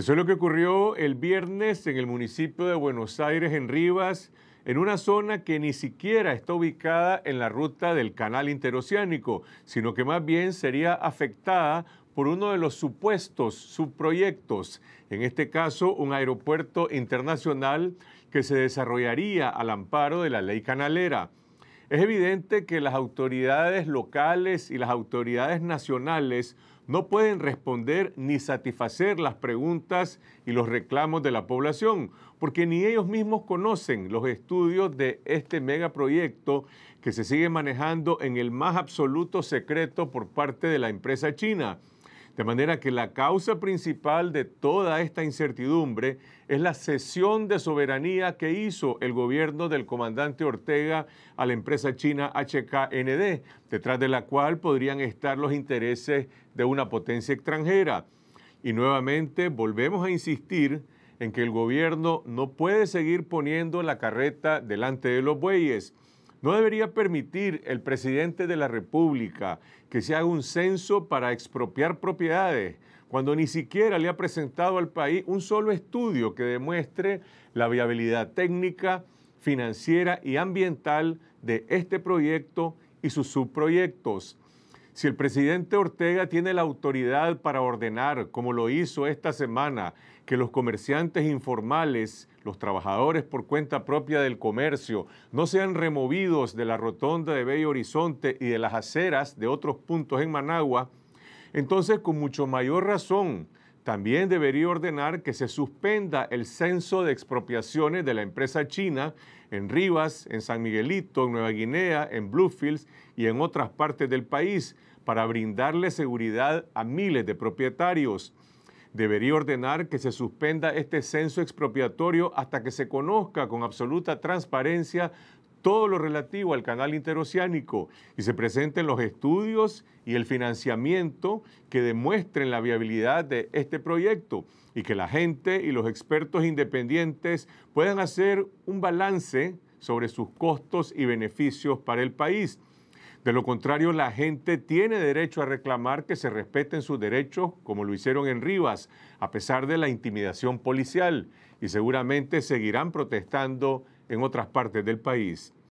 Eso es lo que ocurrió el viernes en el municipio de Buenos Aires, en Rivas, en una zona que ni siquiera está ubicada en la ruta del canal interoceánico, sino que más bien sería afectada por uno de los supuestos subproyectos, en este caso un aeropuerto internacional que se desarrollaría al amparo de la ley canalera. Es evidente que las autoridades locales y las autoridades nacionales no pueden responder ni satisfacer las preguntas y los reclamos de la población, porque ni ellos mismos conocen los estudios de este megaproyecto que se sigue manejando en el más absoluto secreto por parte de la empresa china. De manera que la causa principal de toda esta incertidumbre es la cesión de soberanía que hizo el gobierno del comandante Ortega a la empresa china HKND, detrás de la cual podrían estar los intereses de una potencia extranjera. Y nuevamente volvemos a insistir en que el gobierno no puede seguir poniendo la carreta delante de los bueyes ¿No debería permitir el presidente de la República que se haga un censo para expropiar propiedades cuando ni siquiera le ha presentado al país un solo estudio que demuestre la viabilidad técnica, financiera y ambiental de este proyecto y sus subproyectos? Si el presidente Ortega tiene la autoridad para ordenar, como lo hizo esta semana, que los comerciantes informales, los trabajadores por cuenta propia del comercio, no sean removidos de la rotonda de Bello Horizonte y de las aceras de otros puntos en Managua, entonces con mucho mayor razón también debería ordenar que se suspenda el censo de expropiaciones de la empresa china en Rivas, en San Miguelito, en Nueva Guinea, en Bluefields y en otras partes del país para brindarle seguridad a miles de propietarios. Debería ordenar que se suspenda este censo expropiatorio hasta que se conozca con absoluta transparencia todo lo relativo al canal interoceánico y se presenten los estudios y el financiamiento que demuestren la viabilidad de este proyecto y que la gente y los expertos independientes puedan hacer un balance sobre sus costos y beneficios para el país. De lo contrario, la gente tiene derecho a reclamar que se respeten sus derechos, como lo hicieron en Rivas, a pesar de la intimidación policial, y seguramente seguirán protestando en otras partes del país